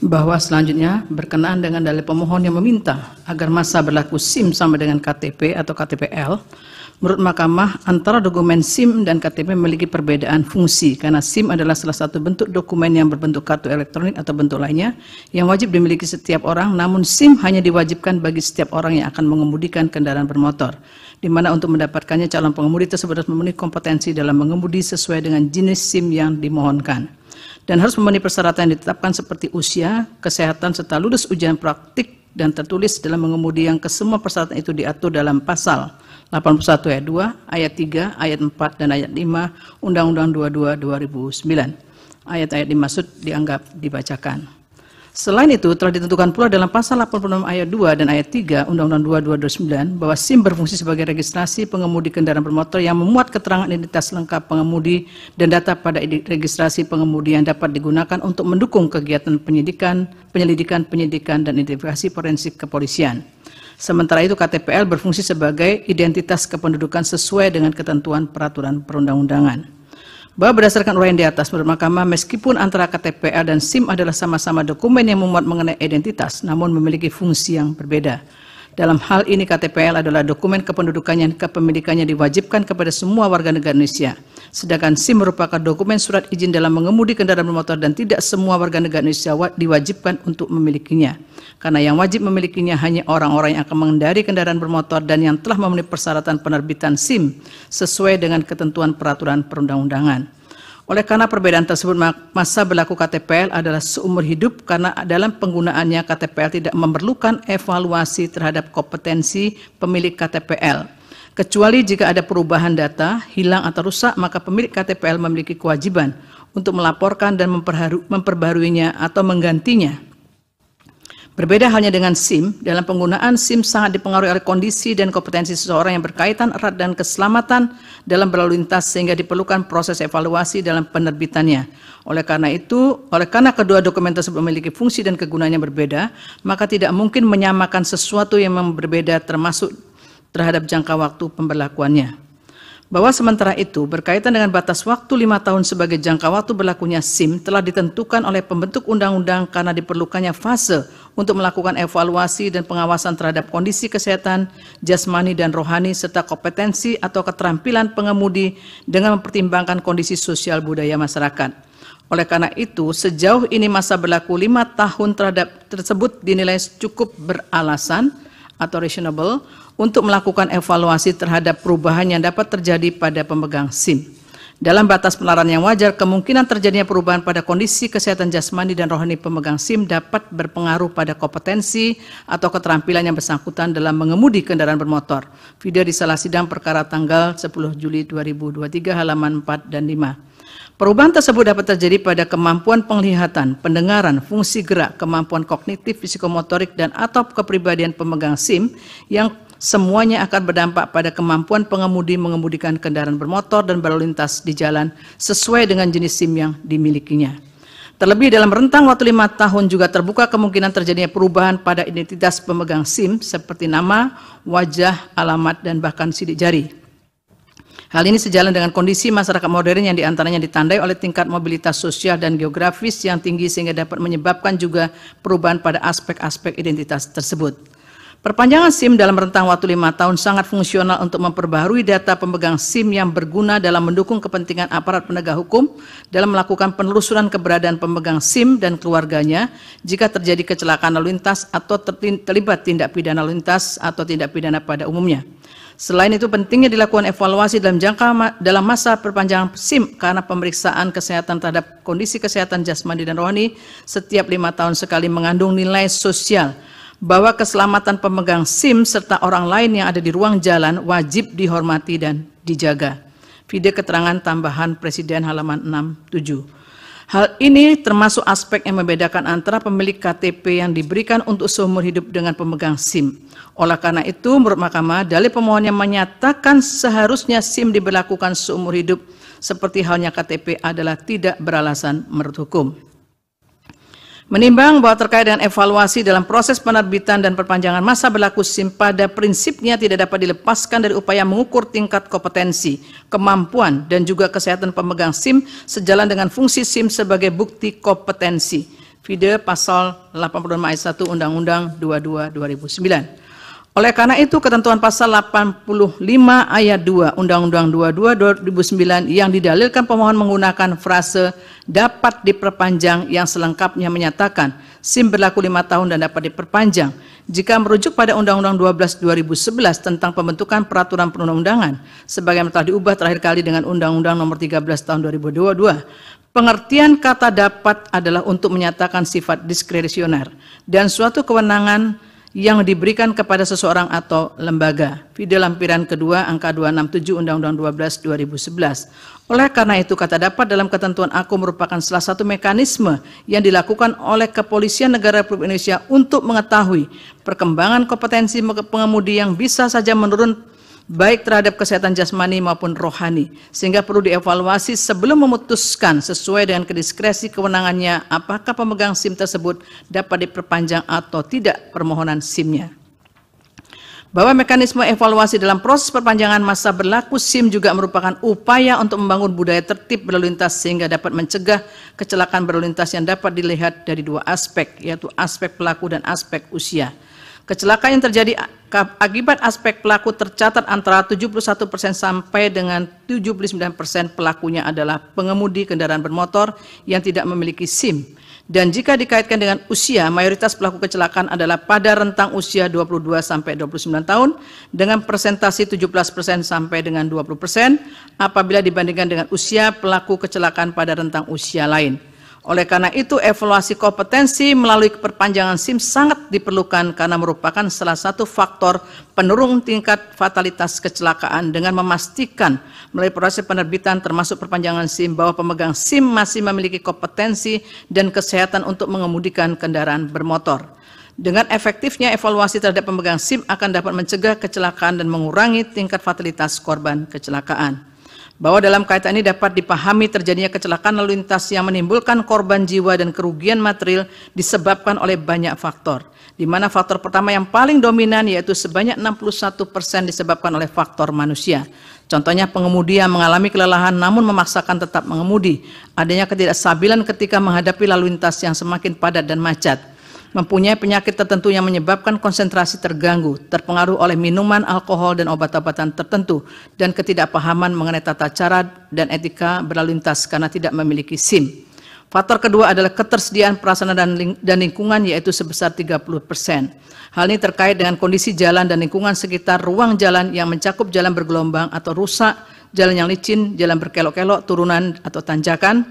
bahwa selanjutnya berkenaan dengan dalil pemohon yang meminta agar masa berlaku SIM sama dengan KTP atau KTPL, menurut Mahkamah antara dokumen SIM dan KTP memiliki perbedaan fungsi karena SIM adalah salah satu bentuk dokumen yang berbentuk kartu elektronik atau bentuk lainnya yang wajib dimiliki setiap orang, namun SIM hanya diwajibkan bagi setiap orang yang akan mengemudikan kendaraan bermotor di mana untuk mendapatkannya calon pengemudi tersebut harus memenuhi kompetensi dalam mengemudi sesuai dengan jenis SIM yang dimohonkan dan harus memenuhi persyaratan yang ditetapkan seperti usia, kesehatan serta lulus ujian praktik dan tertulis dalam mengemudi yang kesemua persyaratan itu diatur dalam pasal 81 ayat 2, ayat 3, ayat 4 dan ayat 5 Undang-Undang 22 2009. Ayat-ayat dimaksud dianggap dibacakan. Selain itu, telah ditentukan pula dalam pasal 86 ayat 2 dan ayat 3 Undang-Undang 2229 bahwa SIM berfungsi sebagai registrasi pengemudi kendaraan bermotor yang memuat keterangan identitas lengkap pengemudi dan data pada registrasi pengemudi yang dapat digunakan untuk mendukung kegiatan penyidikan, penyelidikan, penyidikan, dan identifikasi forensik kepolisian. Sementara itu KTPL berfungsi sebagai identitas kependudukan sesuai dengan ketentuan peraturan perundang-undangan bahwa berdasarkan uraian di atas menurut mahkamah meskipun antara KTPA dan SIM adalah sama-sama dokumen yang memuat mengenai identitas namun memiliki fungsi yang berbeda dalam hal ini KTPL adalah dokumen kependudukan yang kepemilikannya diwajibkan kepada semua warga negara Indonesia. Sedangkan SIM merupakan dokumen surat izin dalam mengemudi kendaraan bermotor dan tidak semua warga negara Indonesia diwajibkan untuk memilikinya. Karena yang wajib memilikinya hanya orang-orang yang akan mengendari kendaraan bermotor dan yang telah memenuhi persyaratan penerbitan SIM sesuai dengan ketentuan peraturan perundang-undangan. Oleh karena perbedaan tersebut, masa berlaku KTPL adalah seumur hidup karena dalam penggunaannya KTPL tidak memerlukan evaluasi terhadap kompetensi pemilik KTPL. Kecuali jika ada perubahan data, hilang atau rusak, maka pemilik KTPL memiliki kewajiban untuk melaporkan dan memperbaruinya atau menggantinya Berbeda halnya dengan SIM, dalam penggunaan SIM sangat dipengaruhi oleh kondisi dan kompetensi seseorang yang berkaitan erat dan keselamatan dalam berlalu lintas sehingga diperlukan proses evaluasi dalam penerbitannya. Oleh karena itu, oleh karena kedua dokumen tersebut memiliki fungsi dan kegunaannya berbeda, maka tidak mungkin menyamakan sesuatu yang berbeda termasuk terhadap jangka waktu pemberlakuannya bahwa sementara itu berkaitan dengan batas waktu lima tahun sebagai jangka waktu berlakunya SIM telah ditentukan oleh pembentuk undang-undang karena diperlukannya fase untuk melakukan evaluasi dan pengawasan terhadap kondisi kesehatan, jasmani dan rohani serta kompetensi atau keterampilan pengemudi dengan mempertimbangkan kondisi sosial budaya masyarakat. Oleh karena itu, sejauh ini masa berlaku lima tahun terhadap tersebut dinilai cukup beralasan atau reasonable untuk melakukan evaluasi terhadap perubahan yang dapat terjadi pada pemegang SIM. Dalam batas penalaran yang wajar, kemungkinan terjadinya perubahan pada kondisi kesehatan jasmani dan rohani pemegang SIM dapat berpengaruh pada kompetensi atau keterampilan yang bersangkutan dalam mengemudi kendaraan bermotor. Video di salah sidang perkara tanggal 10 Juli 2023 halaman 4 dan 5. Perubahan tersebut dapat terjadi pada kemampuan penglihatan, pendengaran, fungsi gerak, kemampuan kognitif, psikomotorik, dan atau kepribadian pemegang SIM yang semuanya akan berdampak pada kemampuan pengemudi mengemudikan kendaraan bermotor dan berlalu lintas di jalan sesuai dengan jenis SIM yang dimilikinya. Terlebih dalam rentang waktu lima tahun juga terbuka kemungkinan terjadinya perubahan pada identitas pemegang SIM seperti nama, wajah, alamat, dan bahkan sidik jari. Hal ini sejalan dengan kondisi masyarakat modern yang diantaranya ditandai oleh tingkat mobilitas sosial dan geografis yang tinggi sehingga dapat menyebabkan juga perubahan pada aspek-aspek identitas tersebut. Perpanjangan SIM dalam rentang waktu lima tahun sangat fungsional untuk memperbaharui data pemegang SIM yang berguna dalam mendukung kepentingan aparat penegak hukum dalam melakukan penelusuran keberadaan pemegang SIM dan keluarganya jika terjadi kecelakaan lalu lintas atau terlibat tindak pidana lalu lintas atau tindak pidana pada umumnya. Selain itu pentingnya dilakukan evaluasi dalam jangka dalam masa perpanjangan SIM karena pemeriksaan kesehatan terhadap kondisi kesehatan jasmani dan rohani setiap lima tahun sekali mengandung nilai sosial bahwa keselamatan pemegang SIM serta orang lain yang ada di ruang jalan wajib dihormati dan dijaga. Video keterangan tambahan Presiden halaman 67. Hal ini termasuk aspek yang membedakan antara pemilik KTP yang diberikan untuk seumur hidup dengan pemegang SIM. Oleh karena itu, menurut Mahkamah, dalil pemohon yang menyatakan seharusnya SIM diberlakukan seumur hidup seperti halnya KTP adalah tidak beralasan menurut hukum. Menimbang bahwa terkait dengan evaluasi dalam proses penerbitan dan perpanjangan masa berlaku SIM pada prinsipnya tidak dapat dilepaskan dari upaya mengukur tingkat kompetensi, kemampuan, dan juga kesehatan pemegang SIM sejalan dengan fungsi SIM sebagai bukti kompetensi. Vide pasal 82 ayat 1 Undang-Undang 22 2009. Oleh karena itu ketentuan pasal 85 ayat 2 Undang-Undang 22 2009 yang didalilkan pemohon menggunakan frase dapat diperpanjang yang selengkapnya menyatakan SIM berlaku lima tahun dan dapat diperpanjang. Jika merujuk pada Undang-Undang 12 2011 tentang pembentukan peraturan perundang-undangan sebagai telah diubah terakhir kali dengan Undang-Undang nomor 13 tahun 2022 Pengertian kata dapat adalah untuk menyatakan sifat diskresioner dan suatu kewenangan yang diberikan kepada seseorang atau lembaga. Video lampiran kedua angka 267 Undang-Undang 12 2011. Oleh karena itu kata dapat dalam ketentuan aku merupakan salah satu mekanisme yang dilakukan oleh Kepolisian Negara Republik Indonesia untuk mengetahui perkembangan kompetensi pengemudi yang bisa saja menurun baik terhadap kesehatan jasmani maupun rohani, sehingga perlu dievaluasi sebelum memutuskan sesuai dengan kediskresi kewenangannya apakah pemegang SIM tersebut dapat diperpanjang atau tidak permohonan SIM-nya. Bahwa mekanisme evaluasi dalam proses perpanjangan masa berlaku SIM juga merupakan upaya untuk membangun budaya tertib berlalu lintas sehingga dapat mencegah kecelakaan berlalu lintas yang dapat dilihat dari dua aspek, yaitu aspek pelaku dan aspek usia. Kecelakaan yang terjadi akibat aspek pelaku tercatat antara 71% sampai dengan 79% pelakunya adalah pengemudi kendaraan bermotor yang tidak memiliki SIM. Dan jika dikaitkan dengan usia, mayoritas pelaku kecelakaan adalah pada rentang usia 22 sampai 29 tahun dengan persentasi 17% sampai dengan 20% apabila dibandingkan dengan usia pelaku kecelakaan pada rentang usia lain. Oleh karena itu, evaluasi kompetensi melalui perpanjangan SIM sangat diperlukan karena merupakan salah satu faktor penurun tingkat fatalitas kecelakaan dengan memastikan melalui proses penerbitan termasuk perpanjangan SIM bahwa pemegang SIM masih memiliki kompetensi dan kesehatan untuk mengemudikan kendaraan bermotor. Dengan efektifnya evaluasi terhadap pemegang SIM akan dapat mencegah kecelakaan dan mengurangi tingkat fatalitas korban kecelakaan bahwa dalam kaitan ini dapat dipahami terjadinya kecelakaan lalu lintas yang menimbulkan korban jiwa dan kerugian material disebabkan oleh banyak faktor. Di mana faktor pertama yang paling dominan yaitu sebanyak 61% persen disebabkan oleh faktor manusia. Contohnya pengemudi yang mengalami kelelahan namun memaksakan tetap mengemudi, adanya ketidakstabilan ketika menghadapi lalu lintas yang semakin padat dan macet mempunyai penyakit tertentu yang menyebabkan konsentrasi terganggu, terpengaruh oleh minuman, alkohol, dan obat-obatan tertentu, dan ketidakpahaman mengenai tata cara dan etika berlalu lintas karena tidak memiliki SIM. Faktor kedua adalah ketersediaan prasarana dan, ling dan lingkungan yaitu sebesar 30 persen. Hal ini terkait dengan kondisi jalan dan lingkungan sekitar ruang jalan yang mencakup jalan bergelombang atau rusak, jalan yang licin, jalan berkelok-kelok, turunan atau tanjakan,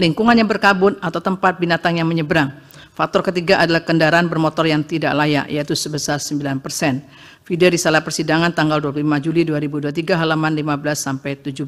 lingkungan yang berkabut atau tempat binatang yang menyeberang. Faktor ketiga adalah kendaraan bermotor yang tidak layak, yaitu sebesar 9 persen. Video salah persidangan tanggal 25 Juli 2023 halaman 15 sampai 17.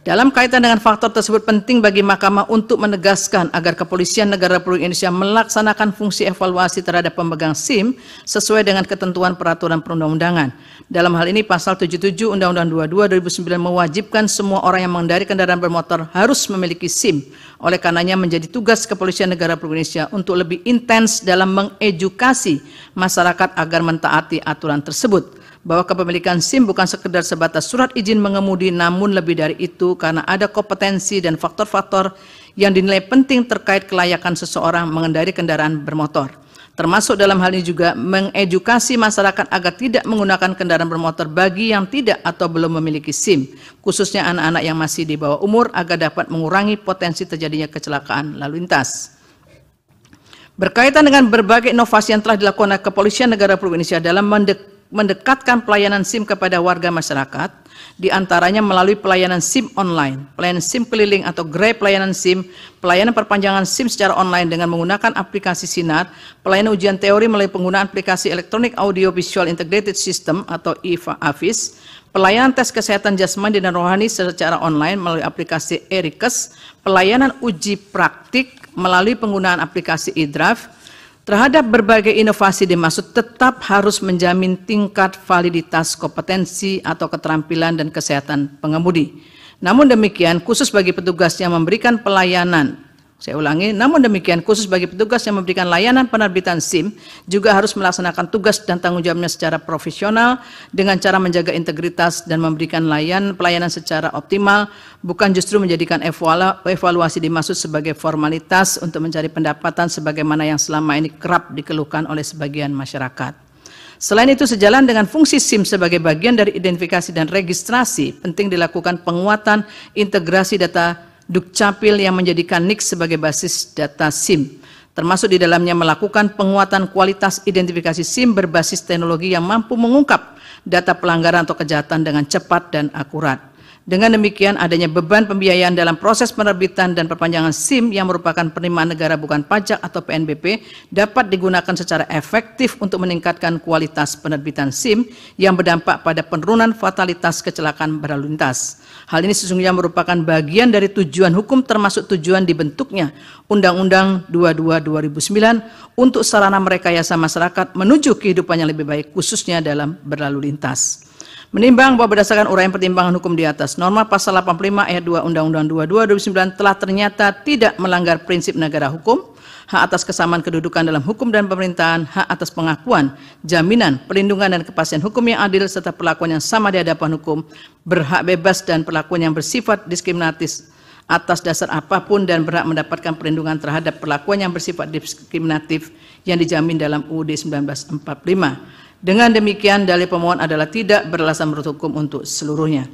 Dalam kaitan dengan faktor tersebut penting bagi Mahkamah untuk menegaskan agar Kepolisian Negara Republik Indonesia melaksanakan fungsi evaluasi terhadap pemegang SIM sesuai dengan ketentuan peraturan perundang-undangan. Dalam hal ini pasal 77 Undang-Undang 22 2009 mewajibkan semua orang yang mengendari kendaraan bermotor harus memiliki SIM. Oleh karenanya menjadi tugas Kepolisian Negara Republik Indonesia untuk lebih intens dalam mengedukasi masyarakat agar mentaati aturan tersebut tersebut bahwa kepemilikan SIM bukan sekedar sebatas surat izin mengemudi namun lebih dari itu karena ada kompetensi dan faktor-faktor yang dinilai penting terkait kelayakan seseorang mengendari kendaraan bermotor. Termasuk dalam hal ini juga mengedukasi masyarakat agar tidak menggunakan kendaraan bermotor bagi yang tidak atau belum memiliki SIM, khususnya anak-anak yang masih di bawah umur agar dapat mengurangi potensi terjadinya kecelakaan lalu lintas. Berkaitan dengan berbagai inovasi yang telah dilakukan oleh Kepolisian Negara Republik Indonesia dalam mendek mendekatkan pelayanan SIM kepada warga masyarakat, diantaranya melalui pelayanan SIM online, pelayanan SIM keliling atau grey pelayanan SIM, pelayanan perpanjangan SIM secara online dengan menggunakan aplikasi Sinar, pelayanan ujian teori melalui penggunaan aplikasi Electronic Audio Visual Integrated System atau IVA-AVIS, pelayanan tes kesehatan jasmani dan rohani secara online melalui aplikasi Erikes, pelayanan uji praktik melalui penggunaan aplikasi eDrive, terhadap berbagai inovasi dimaksud tetap harus menjamin tingkat validitas kompetensi atau keterampilan dan kesehatan pengemudi. Namun demikian, khusus bagi petugas yang memberikan pelayanan saya ulangi, namun demikian khusus bagi petugas yang memberikan layanan penerbitan SIM juga harus melaksanakan tugas dan tanggung jawabnya secara profesional dengan cara menjaga integritas dan memberikan layan pelayanan secara optimal, bukan justru menjadikan evaluasi dimaksud sebagai formalitas untuk mencari pendapatan sebagaimana yang selama ini kerap dikeluhkan oleh sebagian masyarakat. Selain itu, sejalan dengan fungsi SIM sebagai bagian dari identifikasi dan registrasi, penting dilakukan penguatan integrasi data Dukcapil yang menjadikan NIK sebagai basis data SIM, termasuk di dalamnya melakukan penguatan kualitas identifikasi SIM berbasis teknologi yang mampu mengungkap data pelanggaran atau kejahatan dengan cepat dan akurat. Dengan demikian adanya beban pembiayaan dalam proses penerbitan dan perpanjangan SIM yang merupakan penerimaan negara bukan pajak atau PNBP dapat digunakan secara efektif untuk meningkatkan kualitas penerbitan SIM yang berdampak pada penurunan fatalitas kecelakaan berlalu lintas. Hal ini sesungguhnya merupakan bagian dari tujuan hukum termasuk tujuan dibentuknya Undang-Undang 22 2009 untuk sarana merekayasa masyarakat menuju kehidupan yang lebih baik khususnya dalam berlalu lintas. Menimbang bahwa berdasarkan uraian pertimbangan hukum di atas, norma pasal 85 ayat 2 Undang-Undang 22 2009 telah ternyata tidak melanggar prinsip negara hukum, hak atas kesamaan kedudukan dalam hukum dan pemerintahan, hak atas pengakuan, jaminan, perlindungan dan kepastian hukum yang adil serta perlakuan yang sama di hadapan hukum, berhak bebas dan perlakuan yang bersifat diskriminatif atas dasar apapun dan berhak mendapatkan perlindungan terhadap perlakuan yang bersifat diskriminatif yang dijamin dalam UUD 1945. Dengan demikian dalil pemohon adalah tidak berlasan menurut hukum untuk seluruhnya.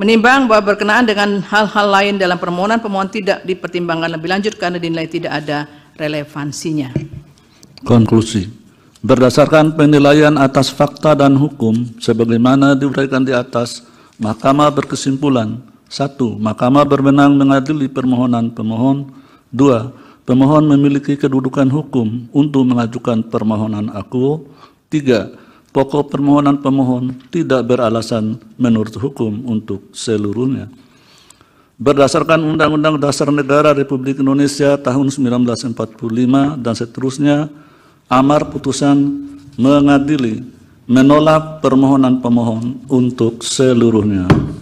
Menimbang bahwa berkenaan dengan hal-hal lain dalam permohonan pemohon tidak dipertimbangkan lebih lanjut karena dinilai tidak ada relevansinya. Konklusi. Berdasarkan penilaian atas fakta dan hukum sebagaimana diuraikan di atas, Mahkamah berkesimpulan satu, Mahkamah berwenang mengadili permohonan pemohon. Dua, pemohon memiliki kedudukan hukum untuk mengajukan permohonan aku. Tiga, pokok permohonan pemohon tidak beralasan menurut hukum untuk seluruhnya. Berdasarkan Undang-Undang Dasar Negara Republik Indonesia tahun 1945 dan seterusnya, amar putusan mengadili menolak permohonan pemohon untuk seluruhnya.